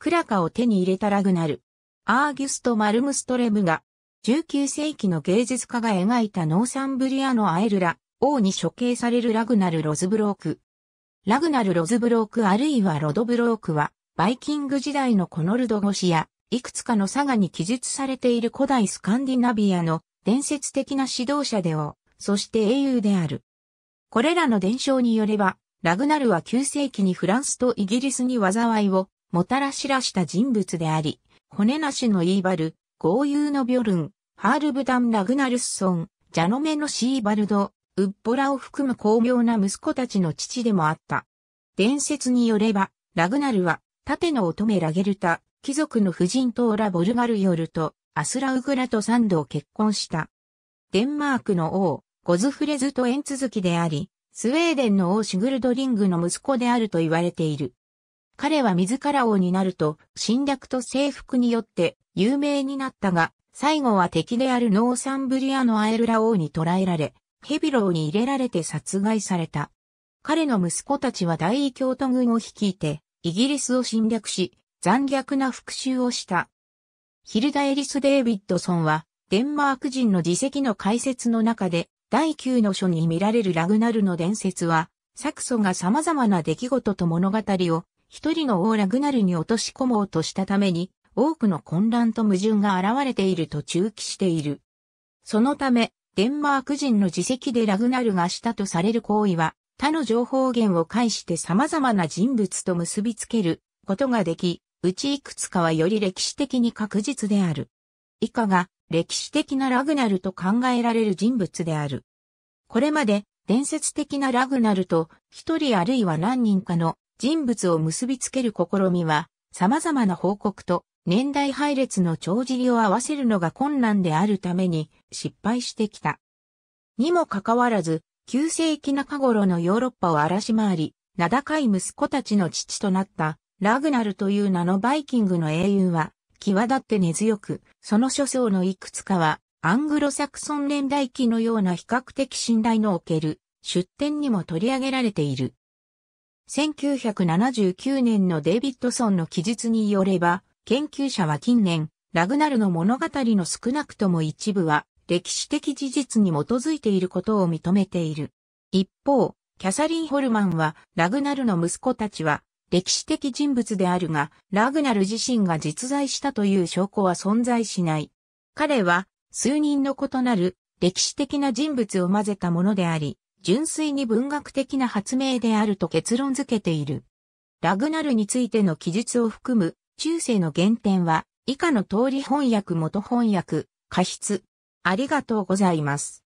クラカを手に入れたラグナル。アーギュスト・マルムストレムが、19世紀の芸術家が描いたノーサンブリアのアエルラ、王に処刑されるラグナル・ロズブローク。ラグナル・ロズブロークあるいはロドブロークは、バイキング時代のコノルド語詞や、いくつかの佐賀に記述されている古代スカンディナビアの伝説的な指導者で王、そして英雄である。これらの伝承によれば、ラグナルは9世紀にフランスとイギリスに災いをもたらしらした人物であり、骨なしのイーバル、豪遊のビョルン、ハールブダン・ラグナルスソン、ジャノメのシーバルド、ウッポラを含む巧妙な息子たちの父でもあった。伝説によれば、ラグナルは、盾の乙女ラゲルタ、貴族の婦人とーラ・ボルガルヨルと、アスラウグラと三度結婚した。デンマークの王、ゴズフレズと縁続きであり、スウェーデンの王シュグルドリングの息子であると言われている。彼は自ら王になると、侵略と征服によって有名になったが、最後は敵であるノーサンブリアのアエルラ王に捕らえられ、ヘビローに入れられて殺害された。彼の息子たちは大異教徒軍を率いて、イギリスを侵略し、残虐な復讐をした。ヒルダ・エリス・デイビッドソンは、デンマーク人の自責の解説の中で、第9の書に見られるラグナルの伝説は、サクソが様々な出来事と物語を一人の王ラグナルに落とし込もうとしたために、多くの混乱と矛盾が現れていると中期している。そのため、デンマーク人の自責でラグナルがしたとされる行為は、他の情報源を介して様々な人物と結びつけることができ、うちいくつかはより歴史的に確実である。以下が歴史的なラグナルと考えられる人物である。これまで伝説的なラグナルと一人あるいは何人かの人物を結びつける試みは、様々な報告と年代配列の帳尻を合わせるのが困難であるために失敗してきた。にもかかわらず、旧世紀中頃のヨーロッパを荒らし回り、名高い息子たちの父となったラグナルという名のバイキングの英雄は、際立って根強く、その諸相のいくつかは、アングロサクソン年代記のような比較的信頼のおける出典にも取り上げられている。1979年のデイビッドソンの記述によれば、研究者は近年、ラグナルの物語の少なくとも一部は、歴史的事実に基づいていることを認めている。一方、キャサリン・ホルマンは、ラグナルの息子たちは、歴史的人物であるが、ラグナル自身が実在したという証拠は存在しない。彼は、数人の異なる、歴史的な人物を混ぜたものであり、純粋に文学的な発明であると結論付けている。ラグナルについての記述を含む中世の原点は以下の通り翻訳元翻訳、過失。ありがとうございます。